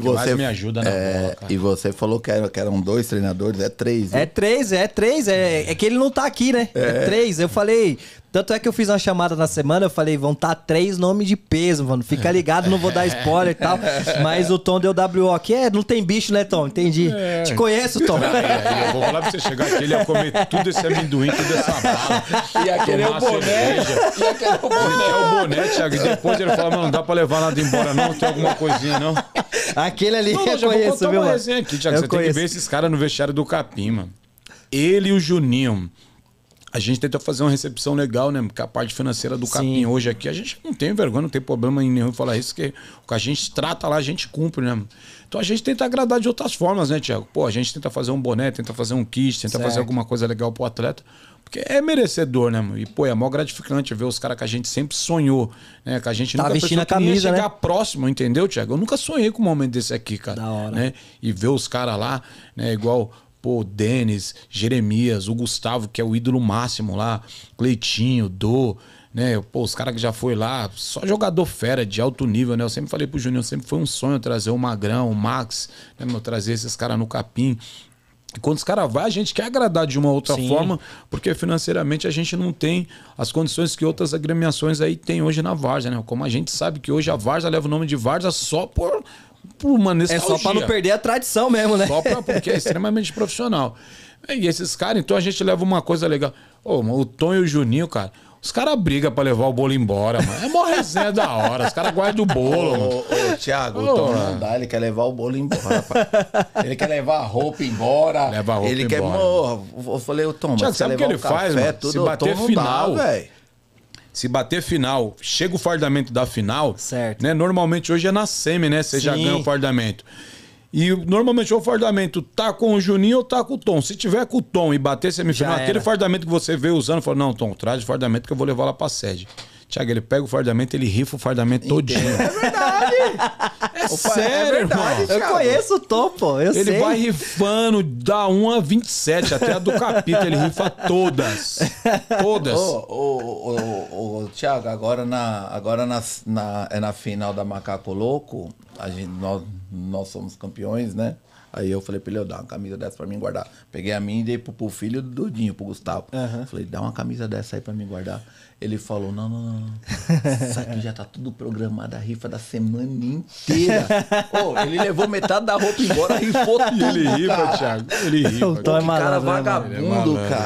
que você, mais me ajuda na é, bola, cara. E você falou que, era, que eram dois treinadores, é três. Né? É três, é três. É, é que ele não tá aqui, né? É. é. três. Eu falei... Tanto é que eu fiz uma chamada na semana, eu falei, vão estar tá três nomes de peso, mano. Fica ligado, não vou dar spoiler e tal. Mas o Tom deu WO aqui. É, não tem bicho, né, Tom? Entendi. É. Te conheço, Tom. É, é, eu vou falar pra você chegar aqui, ele ia comer tudo esse amendoim, tudo essa bala. Ia querer o boné. Ia querer o boné. Ele quer o boné, Thiago. E depois ele fala, mano, não dá pra levar nada embora, não. Tem alguma coisinha, não. Aquele ali não, eu já conheço, vou viu, uma aqui, Eu você conheço. tem que ver esses caras no vestiário do Capim, mano. Ele e o Juninho a gente tenta fazer uma recepção legal, né? Porque a parte financeira do capim Sim. hoje aqui, a gente não tem vergonha, não tem problema em nenhum falar isso, porque o que a gente trata lá, a gente cumpre, né? Então a gente tenta agradar de outras formas, né, Tiago? Pô, a gente tenta fazer um boné, tenta fazer um kit, tenta certo. fazer alguma coisa legal pro atleta. Porque é merecedor, né? E, pô, é mó gratificante ver os caras que a gente sempre sonhou, né? Que a gente tá nunca vestindo a camisa, né? chegar né? próximo, entendeu, Tiago? Eu nunca sonhei com um momento desse aqui, cara. Da hora. Né? E ver os caras lá, né? Igual Pô, Denis, Jeremias, o Gustavo, que é o ídolo máximo lá, Cleitinho, Do, né? Pô, os caras que já foi lá, só jogador fera de alto nível, né? Eu sempre falei pro Juninho, sempre foi um sonho trazer o Magrão, o Max, né, meu, trazer esses caras no capim. E quando os caras vão, a gente quer agradar de uma outra Sim. forma, porque financeiramente a gente não tem as condições que outras agremiações aí têm hoje na Varsa, né? Como a gente sabe que hoje a Varsa leva o nome de Varsa só por por tipo uma nostalgia. É só para não perder a tradição mesmo, né? Só pra, porque é extremamente profissional. E esses caras, então a gente leva uma coisa legal. o Tom e o Juninho, cara. Os caras brigam pra levar o bolo embora, mano. É mó resenha da hora. Os caras guardam o bolo, mano. Ô, ô Thiago, ô, o Tom não dá. Ele quer levar o bolo embora, rapaz. Ele quer levar a roupa embora. Leva a roupa ele embora. Ele quer... Mano. Eu falei, o Tom, Thiago, sabe o que ele faz, mano? Tudo, Se bater final... velho. Se bater final, chega o fardamento da final. Certo. Né? Normalmente hoje é na semi, né? Você já ganha o fardamento. E normalmente o fardamento tá com o Juninho ou tá com o Tom. Se tiver com o Tom e bater semifinal, aquele fardamento que você vê usando, fala: Não, Tom, traz o fardamento que eu vou levar lá pra sede. Tiago, ele pega o fardamento, ele rifa o fardamento todinho. É verdade! É, é sério, é verdade, irmão. Eu conheço o topo, Eu ele sei. vai rifando da 1 a 27, até a do capítulo, ele rifa todas. Todas. Ô, ô, ô, ô Tiago, agora, na, agora na, na, é na final da Macaco Louco, a gente, nós nós somos campeões, né? Aí eu falei pra ele, dá uma camisa dessa pra mim guardar. Peguei a minha e dei pro, pro filho do Dudinho, pro Gustavo. Uhum. Falei, dá uma camisa dessa aí pra mim guardar. Ele falou, não, não, não. Isso aqui já tá tudo programado, a rifa da semana inteira. oh, ele levou metade da roupa embora, rifou tudo. E ele rifa, Thiago. Ele rifa. O cara, é, é cara vagabundo, é cara.